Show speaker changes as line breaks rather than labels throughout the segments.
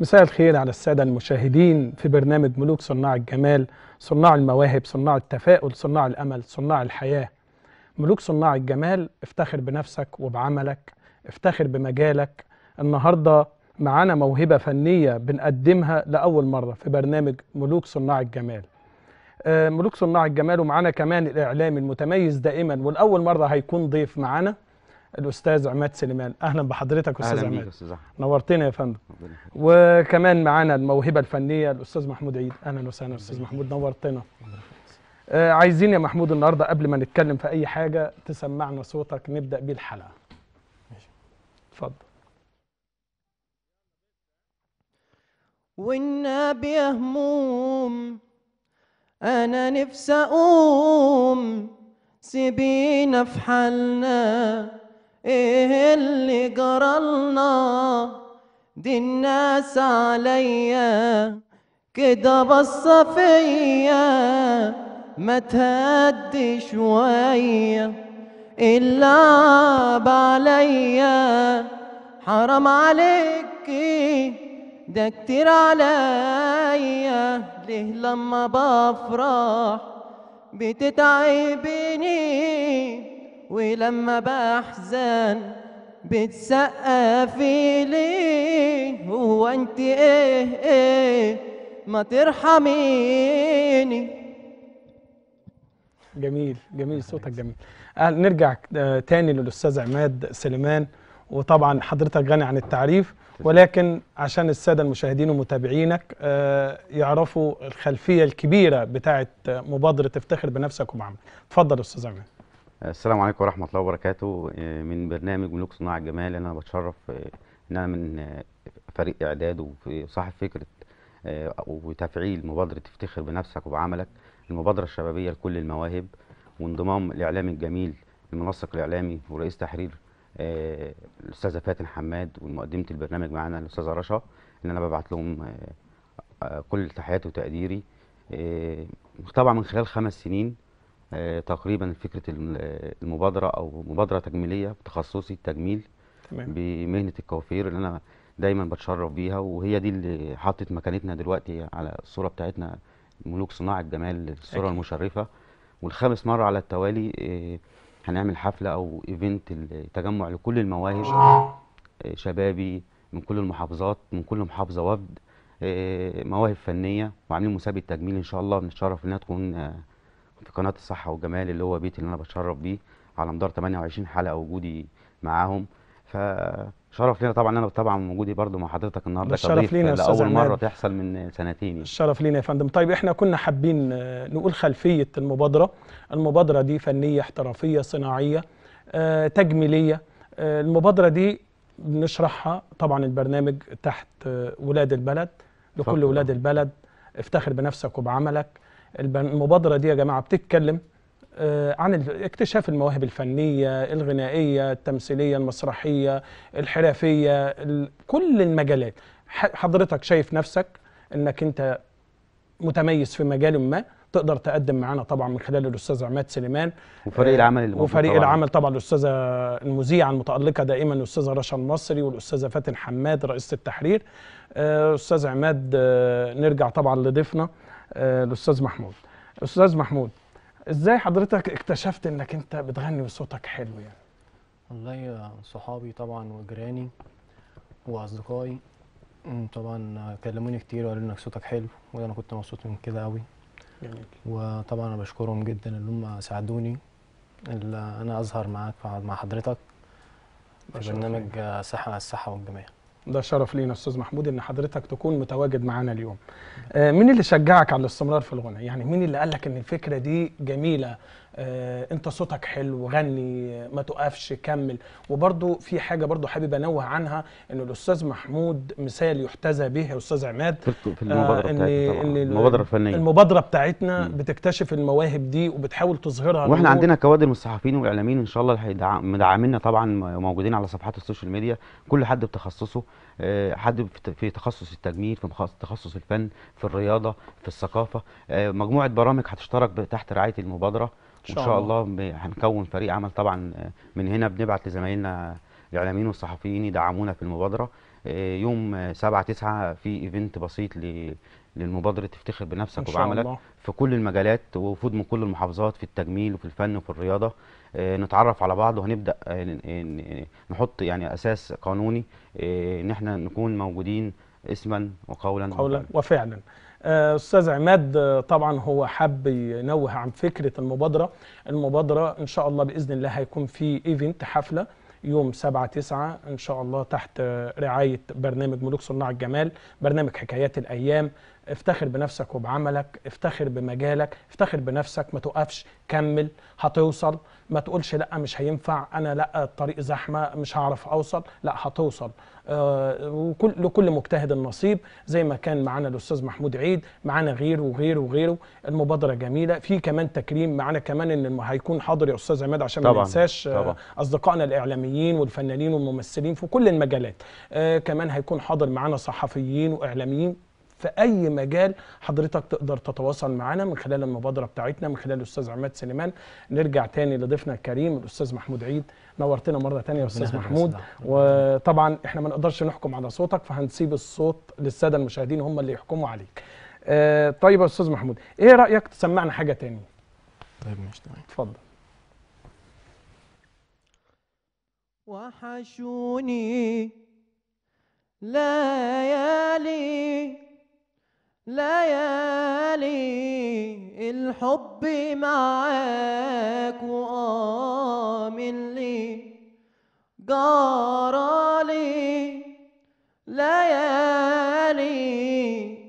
مساء الخير على السادة المشاهدين في برنامج ملوك صناع الجمال صناع المواهب صناع التفاؤل صناع الأمل صناع الحياة ملوك صناع الجمال افتخر بنفسك وبعملك افتخر بمجالك النهاردة معانا موهبة فنية بنقدمها لأول مرة في برنامج ملوك صناع الجمال آه، ملوك صناع الجمال ومعانا كمان الإعلامي المتميز دائما والأول مرة هيكون ضيف معانا الاستاذ عماد سليمان اهلا بحضرتك استاذ أهلا عماد أستاذ نورتنا يا فندم وكمان معانا الموهبه الفنيه الاستاذ محمود عيد اهلا وسهلا استاذ محمود نورتنا آه عايزين يا محمود النهارده قبل ما نتكلم في اي حاجه تسمعنا صوتك نبدا بيه الحلقه ماشي اتفضل
والنبي هموم انا نفسي اقوم سيبينا في حالنا ايه اللي جرالنا دي الناس عليا كده بصة فيا ما تهدي شوية إلا عليا حرام عليكي ده كتير عليا ليه لما بفرح بتتعبني ولما بحزن بتسقفي ليه هو انت ايه ايه ما ترحميني
جميل جميل صوتك جميل آه، نرجع آه، تاني للاستاذ عماد سليمان وطبعا حضرتك غني عن التعريف ولكن عشان الساده المشاهدين ومتابعينك آه، يعرفوا الخلفيه الكبيره بتاعه مبادره افتخر بنفسك وبعملك اتفضل استاذ عماد
السلام عليكم ورحمة الله وبركاته آه، من برنامج ملوك صناع الجمال أنا بتشرف آه، إن أنا من آه، فريق إعداد وصاحب فكرة وتفعيل مبادرة افتخر بنفسك وبعملك المبادرة الشبابية لكل المواهب وانضمام الإعلام الجميل المنسق الإعلامي ورئيس تحرير الأستاذة فاتن حماد ومقدمة البرنامج معانا الأستاذة رشا إن أنا ببعت لهم كل تحياتي وتقديري طبعا من خلال خمس سنين آه، تقريبا فكره المبادره او مبادره تجميليه بتخصصي التجميل تمام. بمهنه الكوافير اللي انا دايما بتشرف بيها وهي دي اللي حطت مكانتنا دلوقتي على الصوره بتاعتنا ملوك صناعه الجمال الصوره أكيد. المشرفه والخامس مره على التوالي آه، هنعمل حفله او ايفنت التجمع لكل المواهب آه، شبابي من كل المحافظات من كل محافظه وفد مواهب فنيه وعاملين مسابقه تجميل ان شاء الله بنتشرف انها تكون في قناه الصحه والجمال اللي هو بيتي اللي انا بتشرف بيه على مدار 28 حلقه وجودي معاهم فشرف لينا طبعا انا طبعا وجودي برضو مع حضرتك النهارده الشرف لينا لاول أول مره تحصل من سنتين يعني.
الشرف لينا يا فندم طيب احنا كنا حابين آه، نقول خلفيه المبادره المبادره دي فنيه احترافيه صناعيه آه، تجميليه آه، المبادره دي بنشرحها طبعا البرنامج تحت ولاد البلد لكل ولاد البلد افتخر بنفسك وبعملك المبادره دي يا جماعه بتتكلم آه، عن اكتشاف المواهب الفنيه الغنائيه التمثيليه المسرحيه الحرفيه كل المجالات حضرتك شايف نفسك انك انت متميز في مجال ما تقدر تقدم معانا طبعا من خلال الاستاذ عماد سليمان وفريق آه، العمل وفريق طبعاً. العمل طبعا الاستاذه المذيعه المتالقه دائما الاستاذه رشا المصري والاستاذه فاتن حماد رئيسه التحرير آه، استاذ عماد نرجع طبعا لضيفنا آه، الاستاذ محمود استاذ محمود ازاي حضرتك اكتشفت انك انت بتغني وصوتك حلو يعني
والله صحابي طبعا وجيراني واصدقائي طبعا كلموني كتير وقالوا انك صوتك حلو وانا كنت مبسوط من كده قوي جميل وطبعا انا بشكرهم جدا ان هم ساعدوني اللي انا
اظهر معاك مع حضرتك في برنامج آه، الصحه الصحه والجمال ده شرف لينا استاذ محمود ان حضرتك تكون متواجد معانا اليوم. آه، مين اللي شجعك على الاستمرار في الغنى؟ يعني مين اللي قال لك ان الفكره دي جميله آه، انت صوتك حلو غني ما تقفش كمل وبرضو في حاجه برضو حابب انوه عنها ان الاستاذ محمود مثال يحتذى به يا استاذ عماد
في آه، المبادره آه ان ان المبادره الفنيه
المبادره بتاعتنا م. بتكتشف المواهب دي وبتحاول تظهرها واحنا عندنا
كوادر من الصحفيين والاعلاميين ان شاء الله اللي مدعمينا طبعا موجودين على صفحات السوشيال ميديا كل حد بتخصصه آه، حد في تخصص التجميل في تخصص الفن في الرياضه في الثقافه مجموعه برامج هتشترك تحت رعايه المبادره شاء إن شاء الله هنكون فريق عمل طبعا آه، من هنا بنبعت لزمايلنا الاعلاميين والصحفيين يدعمونا في المبادره آه، يوم 7 9 في ايفنت بسيط للمبادره تفتخر بنفسك وبعملك الله. في كل المجالات وفود من كل المحافظات في التجميل وفي الفن وفي الرياضه آه، نتعرف على بعض وهنبدا نحط يعني اساس قانوني ان احنا نكون موجودين اسما وقولا قولا
وفعلا. آه، استاذ عماد آه، طبعا هو حب ينوه عن فكره المبادره المبادره ان شاء الله باذن الله هيكون في ايفنت حفله يوم 7 9 ان شاء الله تحت آه، رعايه برنامج ملوك صناع الجمال برنامج حكايات الايام افتخر بنفسك وبعملك افتخر بمجالك افتخر بنفسك ما توقفش كمل هتوصل ما تقولش لا مش هينفع انا لا الطريق زحمه مش هعرف اوصل لا هتوصل آه وكل لكل مجتهد النصيب زي ما كان معانا الاستاذ محمود عيد معانا غيره وغيره وغيره المبادره جميله في كمان تكريم معانا كمان ان هيكون حاضر يا استاذ عماد عشان طبعًا. ما ننساش آه اصدقائنا الاعلاميين والفنانين والممثلين في كل المجالات آه كمان هيكون حاضر معانا صحفيين واعلاميين في اي مجال حضرتك تقدر تتواصل معنا من خلال المبادره بتاعتنا من خلال الاستاذ عماد سليمان نرجع تاني لضيفنا الكريم الاستاذ محمود عيد نورتنا مره تانية يا استاذ محمود وطبعا احنا ما نقدرش نحكم على صوتك فهنسيب الصوت للساده المشاهدين هم اللي يحكموا عليك آه طيب يا استاذ محمود ايه رايك تسمعنا حاجه تاني طيب ماشي تمام اتفضل
وحشوني ليالي ليالي الحب معاك وآمن لي جارالي ليالي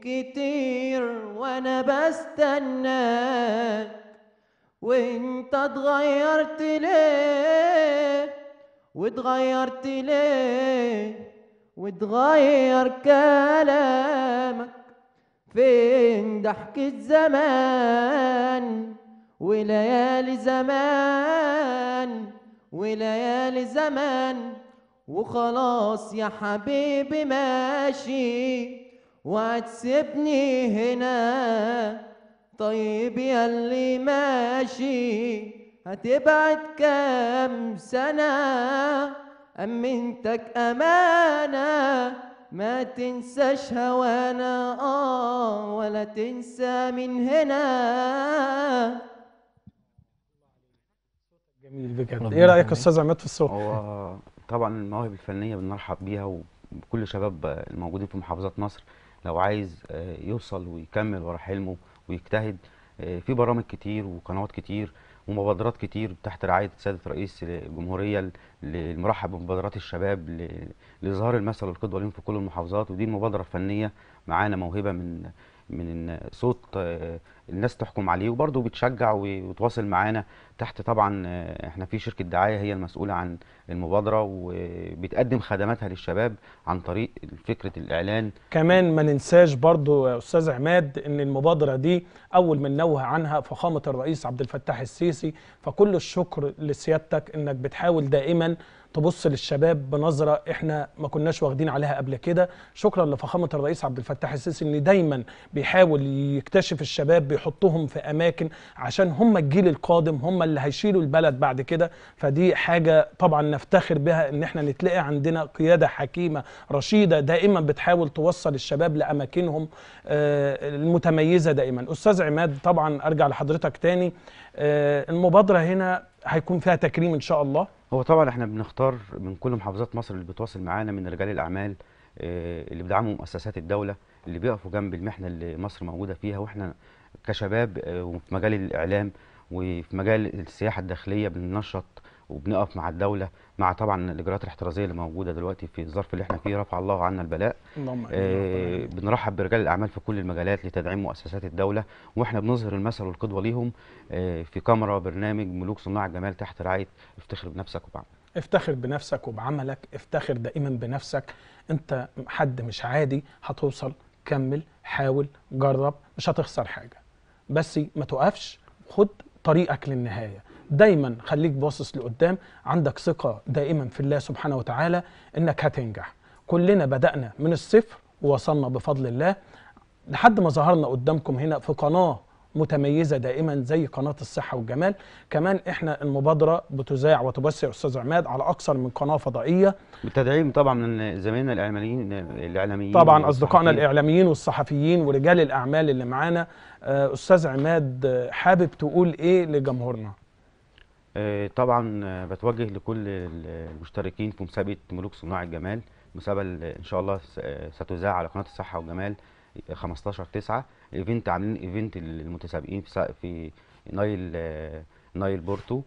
كتير وانا بستناك وانت اتغيرت ليه واتغيرت ليه واتغير كلامك فين ضحكة زمان وليالي زمان وليالي زمان وخلاص يا حبيبي ماشي وهتسيبني هنا طيب يا اللي ماشي هتبعد كام سنة أمنتك أمانة ما تنساش هوانا آه ولا تنسى من هنا
جميل بجد ايه رايك استاذ عماد في الصوت هو
طبعا المواهب الفنيه بنرحب بيها وكل شباب الموجودين في محافظات مصر لو عايز آه، يوصل ويكمل ورا حلمه ويجتهد آه، في برامج كتير وقنوات كتير ومبادرات كتير تحت رعايه سياده رئيس الجمهوريه للمرحب بمبادرات الشباب لاظهار المثل والقدوه لهم في كل المحافظات ودي المبادره الفنيه معانا موهبه من من ان صوت آه، الناس تحكم عليه وبرضه بتشجع وتواصل معانا تحت طبعا آه، احنا في شركه دعايه هي المسؤوله عن المبادره وبتقدم خدماتها للشباب عن طريق فكره الاعلان
كمان ما ننساش برضه يا استاذ عماد ان المبادره دي اول من نوه عنها فخامه الرئيس عبد الفتاح السيسي فكل الشكر لسيادتك انك بتحاول دائما تبص للشباب بنظره احنا ما كناش واخدين عليها قبل كده شكرا لفخامه الرئيس عبد الفتاح السيسي ان دايما بيحاول يكتشف الشباب بيحطهم في اماكن عشان هم الجيل القادم هم اللي هيشيلوا البلد بعد كده فدي حاجه طبعا نفتخر بها ان احنا نتلاقي عندنا قياده حكيمه رشيده دائما بتحاول توصل الشباب لاماكنهم آه، المتميزه دائما استاذ عماد طبعا ارجع لحضرتك تاني آه، المبادره هنا هيكون فيها تكريم ان شاء الله هو طبعا احنا
بنختار من كل
محافظات مصر اللي بتواصل معانا من رجال الاعمال
آه، اللي بيدعموا مؤسسات الدوله اللي بيقفوا جنب المحنه اللي مصر موجوده فيها واحنا كشباب آه، وفي مجال الاعلام وفي مجال السياحه الداخليه بننشط وبنقف مع الدوله مع طبعا الاجراءات الاحترازيه اللي موجوده دلوقتي في الظرف اللي احنا فيه رفع الله عنا البلاء آه بنرحب برجال الاعمال في كل المجالات لتدعيم مؤسسات الدوله واحنا بنظهر المثل والقدوه ليهم آه في كاميرا برنامج ملوك صناع الجمال تحت رعايه افتخر بنفسك وبعملك
افتخر بنفسك وبعملك افتخر دائما بنفسك انت حد مش عادي هتوصل كمل حاول جرب مش هتخسر حاجه بس ما توقفش خد طريقك للنهايه دايما خليك باصص لقدام عندك ثقه دائما في الله سبحانه وتعالى انك هتنجح كلنا بدانا من الصفر ووصلنا بفضل الله لحد ما ظهرنا قدامكم هنا في قناه متميزة دائما زي قناة الصحة والجمال كمان احنا المبادرة بتذاع وتبث يا أستاذ عماد على أكثر من قناة فضائية
بالتدعيم طبعا من زمايلنا الإعلاميين الإعلاميين طبعا أصدقائنا الإعلاميين
والصحفيين ورجال الأعمال اللي معانا آه، أستاذ عماد آه، حابب تقول إيه لجمهورنا
آه، طبعا آه، بتوجه لكل المشتركين في مسابقه ملوك صناع الجمال مسابقه ان شاء الله آه، ستذاع على قناه الصحه والجمال 15 9 ايفنت عاملين ايفنت للمتسابقين في في نايل نايل بورتو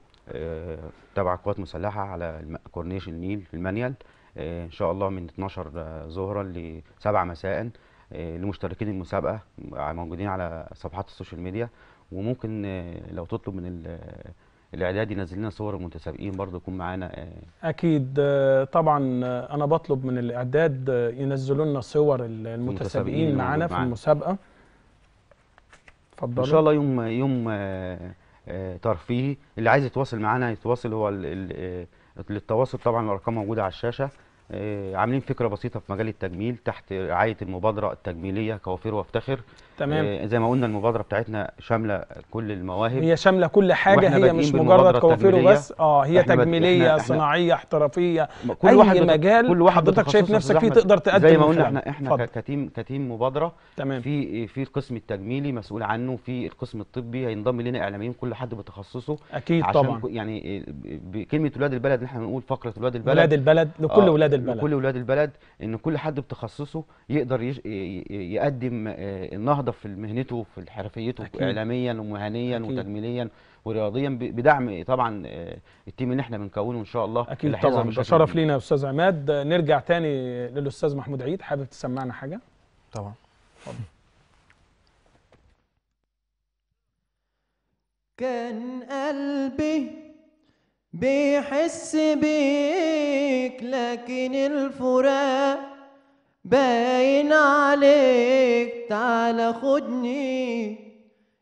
تبع القوات المسلحه على كورنيش النيل في المانيال ان شاء الله من 12 ظهرا ل 7 مساء لمشتركين المسابقه موجودين على صفحات السوشيال ميديا وممكن لو تطلب من الاعداد ينزل لنا صور المتسابقين برضه يكون معانا آه.
اكيد آه، طبعا آه، انا بطلب من الاعداد ينزلوا لنا صور المتسابقين معانا في المسابقه اتفضلوا ان شاء
الله يوم يوم ترفيهي اللي عايز يتواصل معانا يتواصل هو للتواصل طبعا الارقام موجوده على الشاشه عاملين فكره بسيطه في مجال التجميل تحت رعايه المبادره التجميليه كوافير وافتخر تمام آه، زي ما قلنا المبادره بتاعتنا شامله كل المواهب هي شامله كل حاجه هي مش مجرد كوافيره بس اه هي تجميليه إحنا صناعيه
احترافيه كل اي واحد مجال كل واحد حضرتك شايف نفسك فيه تقدر تقدم زي ما قلنا احنا
احنا كتيم كتيم مبادره تمام. في في القسم التجميلي مسؤول عنه في القسم الطبي هينضم لنا اعلاميين كل حد بتخصصه اكيد عشان طبعا يعني آه، بكلمه ولاد البلد احنا بنقول فقره ولاد البلد ولاد البلد لكل آه، ولاد البلد لكل ولاد البلد ان كل حد بتخصصه يقدر يقدم النهضه نهضه في مهنته في حرفيته اعلاميا ومهنيا أكيد. وتجميليا ورياضيا بدعم طبعا آه، التيم اللي احنا بنكونه ان شاء الله اكيد طبعا شرف لينا
يا استاذ عماد نرجع تاني للاستاذ محمود عيد حابب تسمعنا حاجه طبعا
كان قلبي بيحس بيك لكن الفراق باين عليك تعال خدني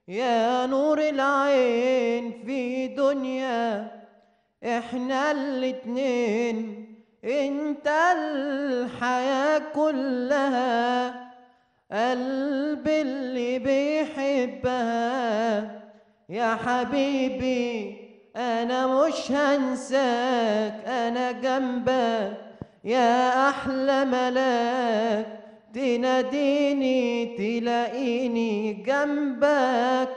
يا نور العين في دنيا احنا الاتنين انت الحياة كلها قلب اللي بيحبها يا حبيبي انا مش هنساك انا جنبك يا أحلى ملاك تناديني تلاقيني جنبك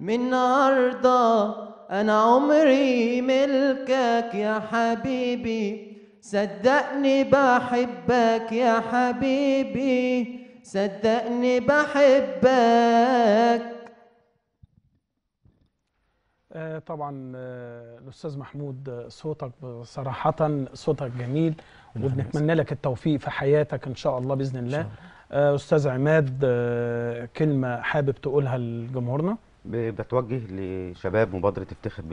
من النهارده أنا عمري ملكك يا حبيبي صدقني بحبك يا حبيبي صدقني بحبك
آه، طبعا آه، الاستاذ محمود آه، صوتك صراحه صوتك جميل وبنتمنى لك التوفيق في حياتك ان شاء الله باذن الله استاذ عماد كلمه حابب تقولها لجمهورنا
بتوجه لشباب مبادره افتخر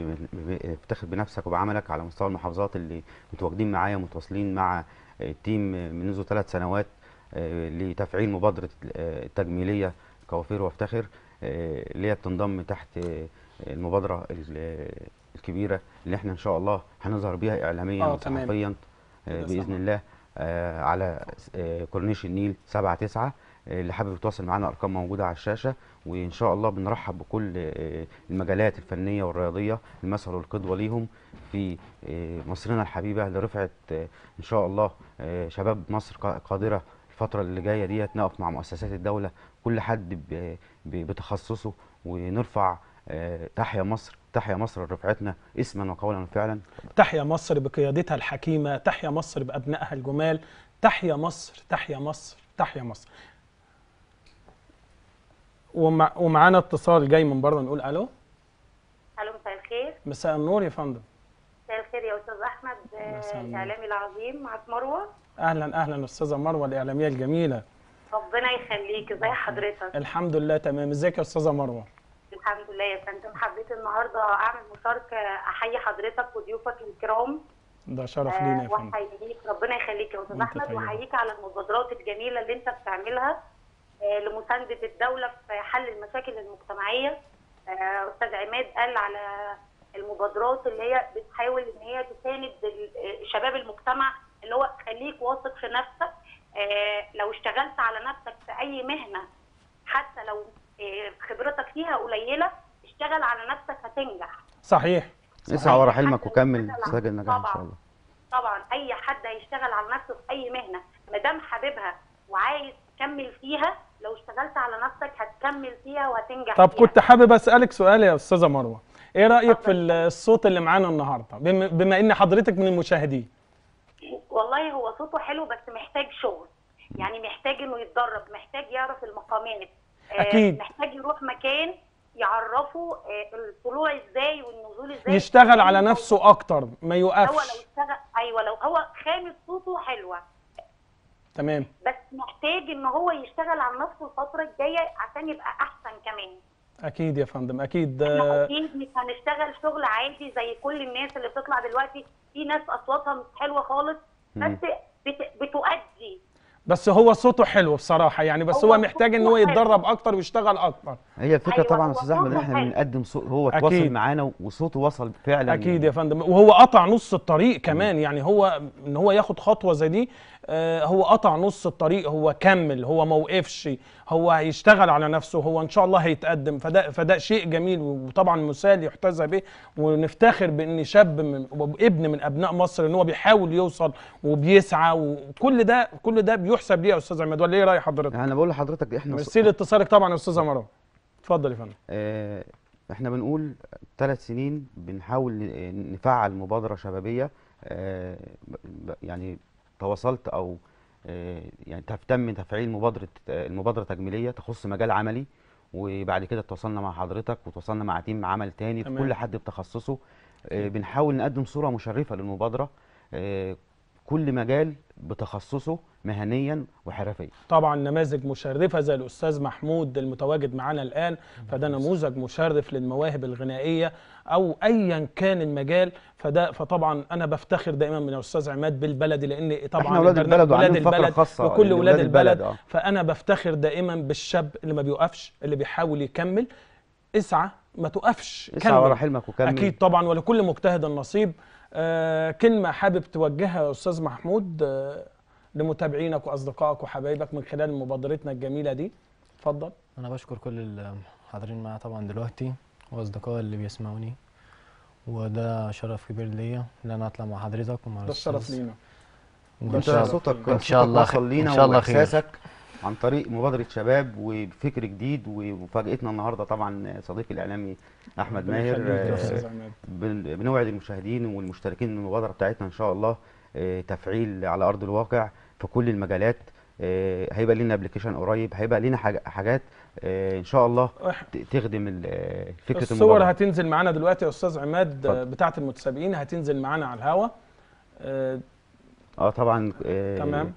افتخر بنفسك وبعملك على مستوى المحافظات اللي متواجدين معايا متواصلين مع التيم منذ ثلاث سنوات لتفعيل مبادره التجميليه كوافير وافتخر اللي هي بتنضم تحت المبادره الكبيره اللي احنا ان شاء الله هنظهر بيها اعلاميا آه، وصحفيا آه، باذن الله آه، على كورنيش النيل 7 9 اللي حابب يتواصل معانا ارقام موجوده على الشاشه وان شاء الله بنرحب بكل المجالات الفنيه والرياضيه المثل والقدوه ليهم في مصرنا الحبيبه لرفعه ان شاء الله شباب مصر قادره الفتره اللي جايه ديت نقف مع مؤسسات الدوله كل حد بتخصصه ونرفع آه، تحيا مصر تحيا مصر رفعتنا اسما وقولا وفعلا
تحيا مصر بقيادتها الحكيمه تحيا مصر بابنائها الجمال تحيا مصر تحيا مصر تحيا مصر ومع... ومعانا اتصال جاي من بره نقول الو
الو مساء الخير
مساء النور يا فندم
مساء الخير يا استاذ احمد آه، الاعلامي العظيم معك مروه
اهلا اهلا استاذه مروه الاعلاميه الجميله
ربنا يخليك ازي حضرتك
الحمد لله تمام ازيك يا استاذه مروه
الحمد لله يا فندم حبيت النهارده اعمل مشاركه احيي حضرتك وضيوفك الكرام
ده شرف لينا يا آه، فندم
واحييك ربنا يخليك يا استاذ احمد واحييك على المبادرات الجميله اللي انت بتعملها آه، لمسانده الدوله في حل المشاكل المجتمعيه آه، استاذ عماد قال على المبادرات اللي هي بتحاول ان هي تساند شباب المجتمع اللي هو خليك واثق في نفسك لو اشتغلت على نفسك في اي مهنه حتى لو خبرتك فيها قليله اشتغل على نفسك هتنجح
صحيح اسعى ورا حلمك وكمل سجل النجاح
ان شاء الله طبعا اي حد هيشتغل على نفسه في اي مهنه ما دام حاببها وعايز تكمل فيها لو اشتغلت على نفسك هتكمل فيها وهتنجح طب فيها. كنت حابب
اسالك سؤال يا استاذه مروه ايه رايك في الصوت اللي معانا النهارده بما ان حضرتك من المشاهدين
والله هو صوته حلو بس محتاج شغل يعني محتاج انه يتدرب محتاج يعرف المقامات آه، اكيد محتاج يروح مكان يعرفه آه، الطلوع ازاي والنزول ازاي يشتغل على نفسه
اكتر ما يوقفش هو لو
اشتغل ايوه لو هو خامس صوته حلوه تمام بس محتاج ان هو يشتغل على نفسه الفتره الجايه عشان يبقى احسن كمان
اكيد يا فندم اكيد اكيد
مش هنشتغل شغل عادي زي كل الناس اللي بتطلع دلوقتي في ناس اصواتها مش حلوه خالص بس بتؤدي
بس هو صوته حلو بصراحه يعني بس هو, هو محتاج ان هو يتدرب اكتر ويشتغل اكتر هي الفكره أيوة طبعا استاذ
احمد ان احنا بنقدم صوت هو تواصل معانا وصوته وصل فعلا اكيد يعني. يا
فندم وهو قطع نص الطريق كمان يعني هو ان هو ياخد خطوه زي دي آه، هو قطع نص الطريق هو كمل هو ما وقفش هو هيشتغل على نفسه هو ان شاء الله هيتقدم فده فده شيء جميل وطبعا مثال يحتذى به ونفتخر بان شاب من ابن من ابناء مصر ان هو بيحاول يوصل وبيسعى وكل ده كل ده بيحسب ليه يا استاذ عماد ولا ايه راي حضرتك؟ انا بقول لحضرتك احنا ميرسي لاتصالك طبعا يا استاذ مروان اتفضل يا فندم
آه، احنا بنقول ثلاث سنين بنحاول نفعل مبادره شبابيه آه، يعني تواصلت او آه، يعني تهتم تفعيل مبادره آه، المبادره تجميليه تخص مجال عملي وبعد كده اتواصلنا مع حضرتك وتواصلنا مع تيم عمل تاني في كل حد بتخصصه آه، بنحاول نقدم صوره مشرفه
للمبادره كل مجال بتخصصه مهنيا وحرفيا طبعا نماذج مشرفه زي الاستاذ محمود المتواجد معانا الان فده نموذج مشرف للمواهب الغنائيه او ايا كان المجال فده فطبعا انا بفتخر دائما من الاستاذ عماد بالبلد لان طبعا احنا اولاد البلد ولاد البلد خاصة وكل اولاد البلد, البلد آه. فانا بفتخر دائما بالشاب اللي ما بيوقفش اللي بيحاول يكمل اسعى ما توقفش اسعى ورا حلمك وكمل اكيد طبعا ولكل مجتهد النصيب آه، كلمه حابب توجهها يا استاذ محمود آه، لمتابعينك واصدقائك وحبايبك من خلال مبادرتنا الجميله دي اتفضل
انا بشكر كل الحاضرين معايا طبعا دلوقتي واصدقائي اللي بيسمعوني وده شرف كبير ليا ان انا اطلع مع حضرتك ومع ده شرف لينا وان شاء صوتك ان شاء الله خلينا ان شاء الله خير
عن طريق مبادره شباب وفكر جديد ومفاجاتنا النهارده طبعا صديقي الاعلامي احمد ماهر آه، بنوعد المشاهدين والمشتركين ان المبادره بتاعتنا ان شاء الله آه، تفعيل على ارض الواقع في كل المجالات آه، هيبقى لنا ابلكيشن قريب هيبقى لنا حاجات ان شاء الله تخدم فكره الصور المبادرة.
هتنزل معانا دلوقتي يا استاذ عماد بتاعه المتسابقين هتنزل معانا على الهوا
اه طبعا تمام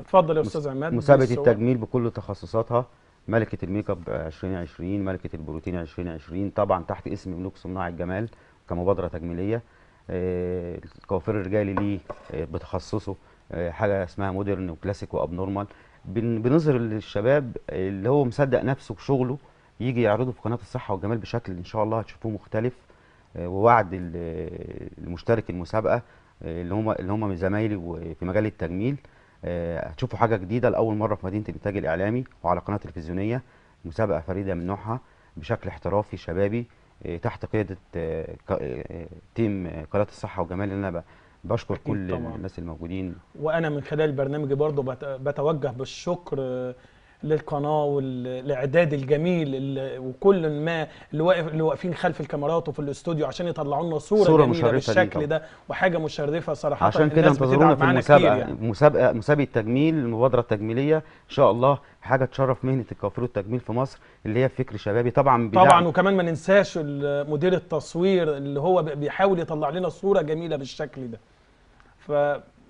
اتفضل يا استاذ عماد مسابقه التجميل
بكل تخصصاتها ملكه الميك اب 2020 ملكه البروتين 2020 طبعا تحت اسم ملوك صناع الجمال كمبادره تجميليه آه، الكوافير الرجالي ليه آه، بتخصصه آه، حاجه اسمها مودرن وكلاسيك وابنورمال بنظهر للشباب اللي هو مصدق نفسه بشغله يجي يعرضه في قناه الصحه والجمال بشكل ان شاء الله هتشوفوه مختلف ووعد المشترك المسابقه اللي هم اللي هم زمايلي في مجال التجميل آه، هتشوفوا حاجه جديده لاول مره في مدينه الانتاج الاعلامي وعلى قناه تلفزيونيه مسابقه فريده من نوعها بشكل احترافي شبابي آه، تحت قياده آه، تيم قناه الصحه وجمال النبأ بشكر كل طبعا. الناس الموجودين
وانا من خلال برنامجي برضو بتوجه بالشكر للقناه والاعداد الجميل وكل ما اللي واقف اللي واقفين خلف الكاميرات وفي الاستوديو عشان يطلعوا لنا صوره, صورة جميله بالشكل ده وحاجه مشرفه صراحه عشان كده انتظرونا في المسابقه يعني.
مسابقه مسابقه تجميل المبادره التجميليه ان شاء الله حاجه تشرف مهنه الكوافير والتجميل في مصر اللي هي فكر شبابي طبعا طبعا
وكمان ما ننساش مدير التصوير اللي هو بيحاول يطلع لنا صوره جميله بالشكل ده ف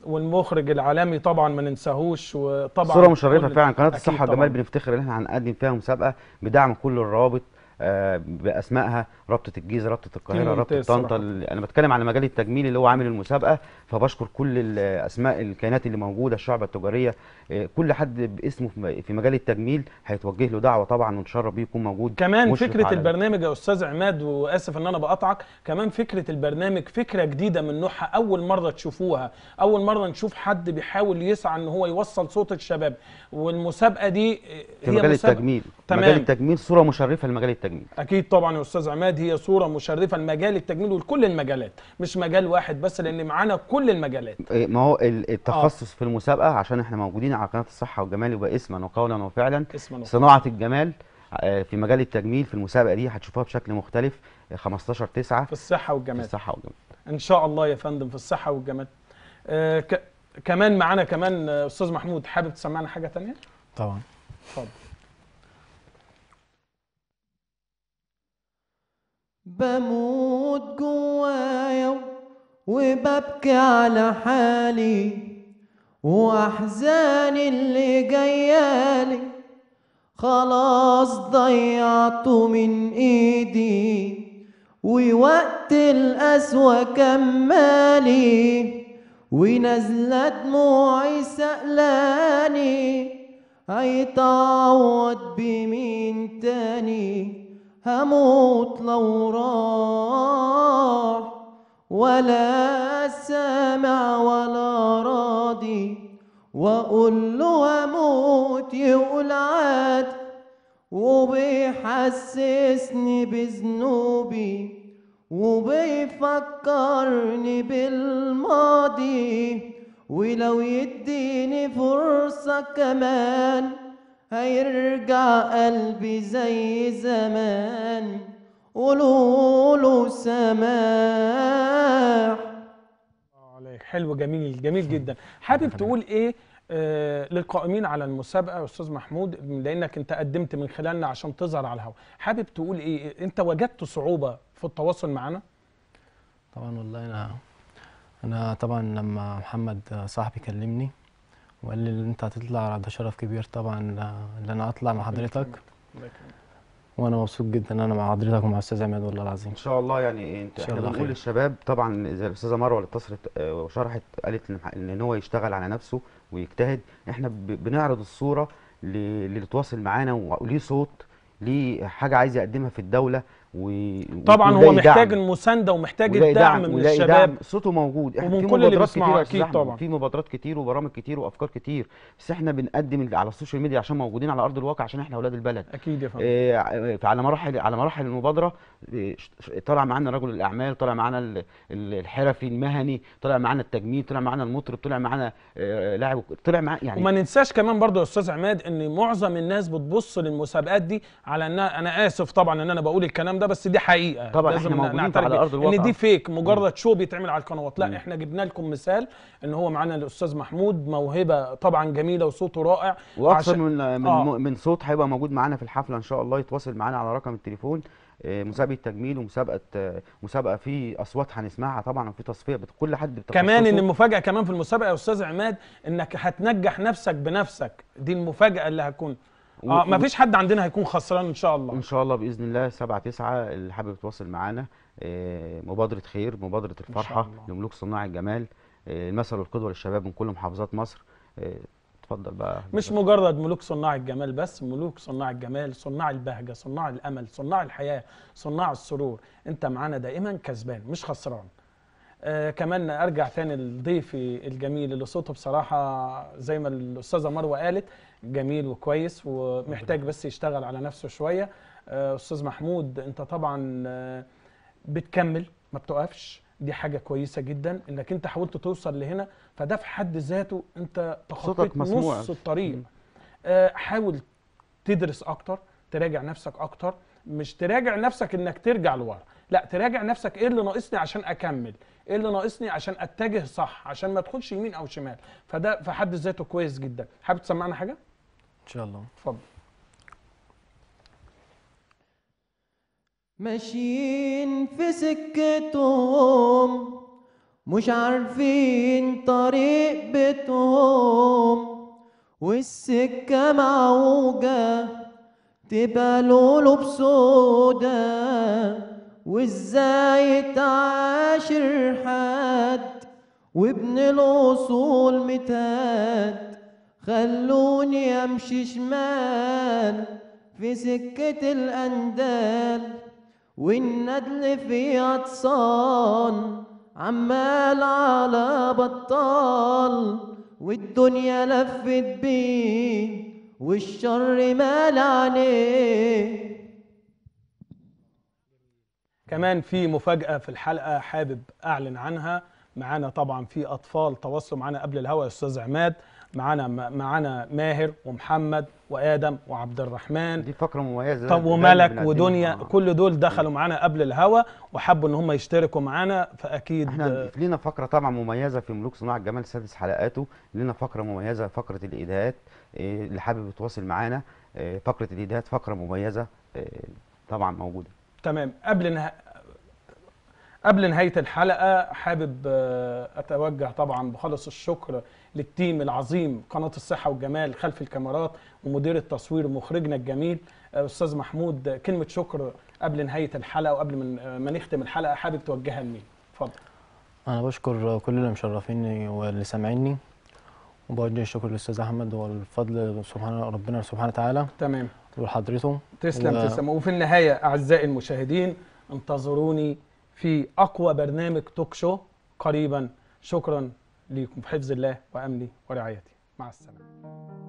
والمخرج العالمي طبعا ما ننساهوش وطبعا صوره مشرفه فعلا قناه الصحه والجمال
بنفتخر ان احنا هنقدم فيها مسابقه بدعم كل الروابط آه، باسمائها رابطه الجيزه رابطه القاهره رابطه طنطا انا بتكلم على مجال التجميل اللي هو عامل المسابقه فبشكر كل الاسماء الكائنات اللي موجوده الشعب التجاريه آه، كل حد باسمه في مجال التجميل هيتوجه له دعوه طبعا ونتشرف بيه يكون موجود كمان فكره
البرنامج يا استاذ عماد واسف ان انا بقطعك كمان فكره البرنامج فكره جديده من نوعها اول مره تشوفوها اول مره نشوف حد بيحاول يسعى ان هو يوصل صوت الشباب والمسابقه دي آه، هي في مجال التجميل تمام مجال
التجميل صوره مشرفه لمجال التجميل التجميل
اكيد طبعا يا استاذ عماد هي صوره مشرفه لمجال التجميل ولكل المجالات مش مجال واحد بس لان معانا كل المجالات
إيه، ما هو آه. التخصص آه. في المسابقه عشان احنا موجودين على قناه الصحه والجمال يبقى اسما وقولا وفعلا صناعه الجمال آه، في مجال التجميل في المسابقه دي هتشوفوها بشكل مختلف 15 9 في الصحه والجمال في الصحه والجمال
ان شاء الله يا فندم في الصحه والجمال آه كمان معانا كمان آه، استاذ محمود حابب تسمعنا حاجه ثانيه طبعا اتفضل
بموت جوايا وببكي على حالي وأحزاني اللي جايالي خلاص ضيعته من إيدي ووقت القسوة كمالي ونازلة دموعي سألاني هيتعوض بمين تاني هموت لو راح ولا سامع ولا راضي واقول له اموت يقول عاد وبيحسسني بذنوبي وبيفكرني بالماضي ولو يديني فرصة كمان هيرجع قلبي زي زمان قولوله سماح
عليك حلو جميل جميل جدا حابب تقول ايه آه للقائمين على المسابقه يا استاذ محمود لانك انت قدمت من خلالنا عشان تظهر على الهواء حابب تقول إيه،, ايه انت وجدت صعوبه في التواصل معنا طبعا والله انا
انا طبعا لما محمد صاحبي كلمني وقال لي ان انت هتطلع ده شرف كبير طبعا ان انا اطلع مع حضرتك وانا مبسوط جدا ان انا مع حضرتك ومع الاستاذ عماد والله العظيم ان شاء
الله يعني انت احنا بنقول للشباب طبعا زي الاستاذه مروه اللي اتصلت آه، وشرحت قالت ان هو يشتغل على نفسه ويجتهد احنا بنعرض الصوره للي تواصل معانا وليه صوت ليه حاجه عايز يقدمها في الدوله
و... طبعا هو محتاج دعم. المسانده ومحتاج الدعم دعم. من الشباب دعم. صوته
موجود احنا ومن كل اللي بيسمعوا اكيد طبعا في مبادرات كتير وبرامج كتير وافكار كتير بس احنا بنقدم على السوشيال ميديا عشان موجودين على ارض الواقع عشان احنا اولاد البلد اكيد يا فندم إيه على مراحل على مراحل المبادره آه، طلع معانا رجل الاعمال طلع معانا الحرفي المهني طلع معانا التجميل طلع معانا المطرب طلع معانا آه، لاعب طلع معانا يعني وما
ننساش كمان برضه يا استاذ عماد ان معظم الناس بتبص للمسابقات دي على انها انا اسف طبعا ان انا بقول الكلام ده ده بس دي حقيقه طبعا لازم احنا موجودين على ارض الواقع ان دي فيك مجرد شو بيتعمل على القنوات لا مم. احنا جبنا لكم مثال ان هو معانا الاستاذ محمود موهبه طبعا جميله وصوته رائع واكثر عشان... من آه. من, آه.
من صوت هيبقى موجود معانا في الحفله ان شاء الله يتواصل معانا على رقم التليفون آه، مسابقه تجميل ومسابقه آه، مسابقه في اصوات هنسمعها طبعا وفي تصفيه كل حد كمان ان
المفاجاه كمان في المسابقه يا استاذ عماد انك هتنجح نفسك بنفسك دي المفاجاه اللي هتكون و... اه فيش حد عندنا هيكون خسران ان شاء الله ان شاء الله باذن الله 7 9
اللي حابب يتواصل معانا آه، مبادره خير مبادره الفرحه لملوك صناع الجمال آه، المثل والقدوه للشباب من كل محافظات مصر آه، اتفضل بقى
مش مجرد ملوك صناع الجمال بس ملوك صناع الجمال صناع البهجه صناع الامل صناع الحياه صناع السرور انت معانا دائما كسبان مش خسران آه كمان ارجع تاني لضيفي الجميل اللي صوته بصراحه زي ما الاستاذه مروه قالت جميل وكويس ومحتاج بس يشتغل على نفسه شويه آه، استاذ محمود انت طبعا آه، بتكمل ما بتقفش دي حاجه كويسه جدا انك انت حاولت توصل لهنا فده في حد ذاته انت تخطيت نص الطريق آه، حاول تدرس اكتر تراجع نفسك اكتر مش تراجع نفسك انك ترجع لورا لا تراجع نفسك ايه اللي ناقصني عشان اكمل ايه اللي ناقصني عشان اتجه صح عشان ما ادخلش يمين او شمال فده في حد ذاته كويس جدا حابب تسمعنا حاجه ان شاء الله تفضل
ماشيين في سكتهم مش عارفين طريق بيتهم والسكة معوجة تبقى لولو بسودة وازاي تعاشر حد وابن الاصول متات خلوني امشي شمال في سكة الاندال والندل في عطسان عمال على بطال والدنيا لفت بيه
والشر مال عليه كمان في مفاجأة في الحلقة حابب أعلن عنها معانا طبعا في أطفال تواصلوا معانا قبل الهوا يا أستاذ عماد معانا معانا ماهر ومحمد وادم وعبد الرحمن دي فقره مميزه طب وملك ودنيا آه. كل دول دخلوا معانا قبل الهوا وحبوا ان هم يشتركوا معانا فاكيد احنا لينا فقره طبعا مميزه
في ملوك صناعه الجمال سادس حلقاته لينا فقره مميزه فقره الادهات آه، اللي حابب يتواصل معانا آه، فقره الادهات فقره مميزه آه، طبعا موجوده
تمام قبل نه... قبل نهايه الحلقه حابب اتوجه طبعا بخالص الشكر للتيم العظيم قناه الصحه والجمال خلف الكاميرات ومدير التصوير ومخرجنا الجميل آه، استاذ محمود آه، كلمه شكر قبل نهايه الحلقه وقبل آه، ما نختم الحلقه حابب توجهها لمين اتفضل
انا بشكر كل اللي مشرفيني واللي سامعيني وبوجه الشكر للاستاذ احمد والفضل سبحان ربنا سبحانه وتعالى تمام ولحضرته تسلم و... تسلم
وفي النهايه اعزائي المشاهدين انتظروني في اقوى برنامج توك شو قريبا شكرا ليكم في حفظ الله وأمني ورعايتي مع
السلامة